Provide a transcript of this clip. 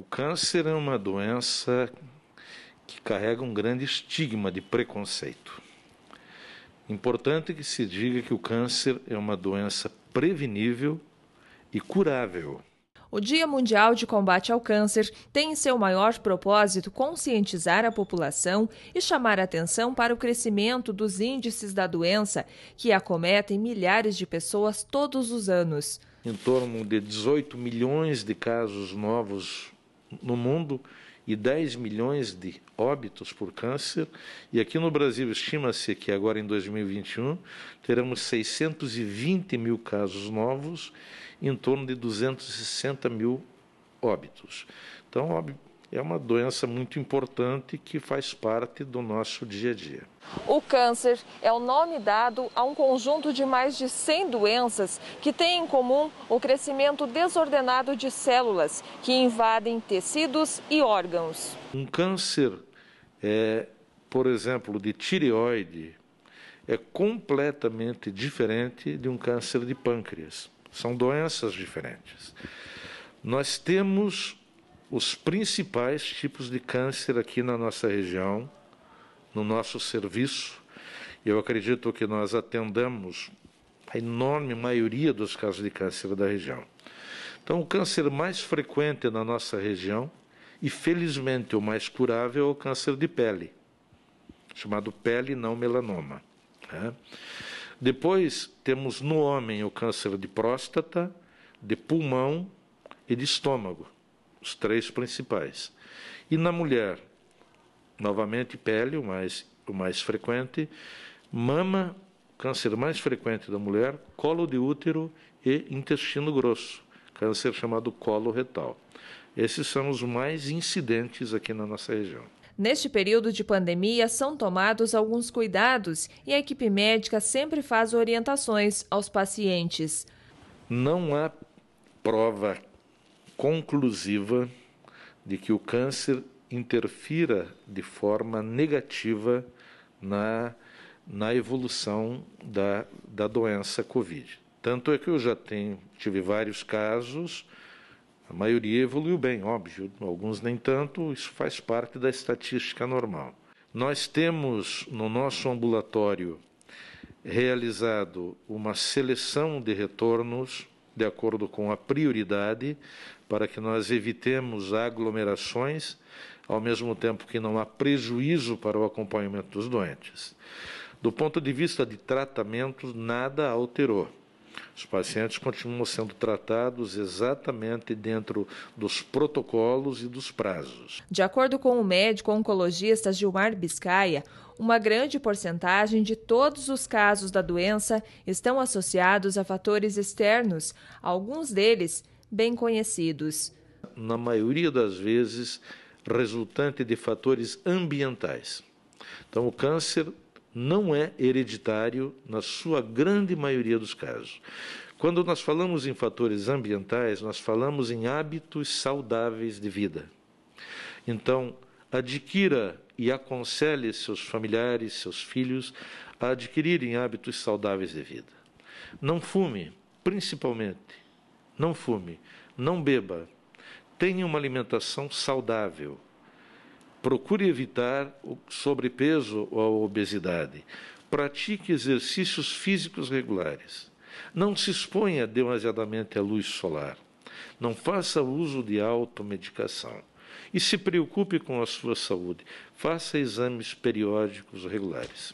O câncer é uma doença que carrega um grande estigma de preconceito. Importante que se diga que o câncer é uma doença prevenível e curável. O Dia Mundial de Combate ao Câncer tem em seu maior propósito conscientizar a população e chamar atenção para o crescimento dos índices da doença que acometem milhares de pessoas todos os anos. Em torno de 18 milhões de casos novos no mundo e 10 milhões de óbitos por câncer. E aqui no Brasil estima-se que agora em 2021 teremos 620 mil casos novos, em torno de 260 mil óbitos. Então, óbito é uma doença muito importante que faz parte do nosso dia a dia. O câncer é o nome dado a um conjunto de mais de 100 doenças que têm em comum o crescimento desordenado de células que invadem tecidos e órgãos. Um câncer, é, por exemplo, de tireoide, é completamente diferente de um câncer de pâncreas. São doenças diferentes. Nós temos os principais tipos de câncer aqui na nossa região, no nosso serviço. Eu acredito que nós atendamos a enorme maioria dos casos de câncer da região. Então, o câncer mais frequente na nossa região e, felizmente, o mais curável é o câncer de pele, chamado pele não melanoma. Né? Depois, temos no homem o câncer de próstata, de pulmão e de estômago os três principais. E na mulher, novamente pele, o mais, o mais frequente, mama, câncer mais frequente da mulher, colo de útero e intestino grosso, câncer chamado colo retal. Esses são os mais incidentes aqui na nossa região. Neste período de pandemia, são tomados alguns cuidados e a equipe médica sempre faz orientações aos pacientes. Não há prova conclusiva de que o câncer interfira de forma negativa na, na evolução da, da doença Covid. Tanto é que eu já tenho, tive vários casos, a maioria evoluiu bem, óbvio, alguns nem tanto, isso faz parte da estatística normal. Nós temos no nosso ambulatório realizado uma seleção de retornos de acordo com a prioridade, para que nós evitemos aglomerações, ao mesmo tempo que não há prejuízo para o acompanhamento dos doentes. Do ponto de vista de tratamento, nada alterou. Os pacientes continuam sendo tratados exatamente dentro dos protocolos e dos prazos. De acordo com o médico oncologista Gilmar Biscaia, uma grande porcentagem de todos os casos da doença estão associados a fatores externos, alguns deles bem conhecidos. Na maioria das vezes, resultante de fatores ambientais. Então, o câncer não é hereditário na sua grande maioria dos casos. Quando nós falamos em fatores ambientais, nós falamos em hábitos saudáveis de vida. Então, adquira e aconselhe seus familiares, seus filhos, a adquirirem hábitos saudáveis de vida. Não fume, principalmente. Não fume, não beba. Tenha uma alimentação saudável Procure evitar o sobrepeso ou a obesidade. Pratique exercícios físicos regulares. Não se exponha demasiadamente à luz solar. Não faça uso de automedicação. E se preocupe com a sua saúde. Faça exames periódicos regulares.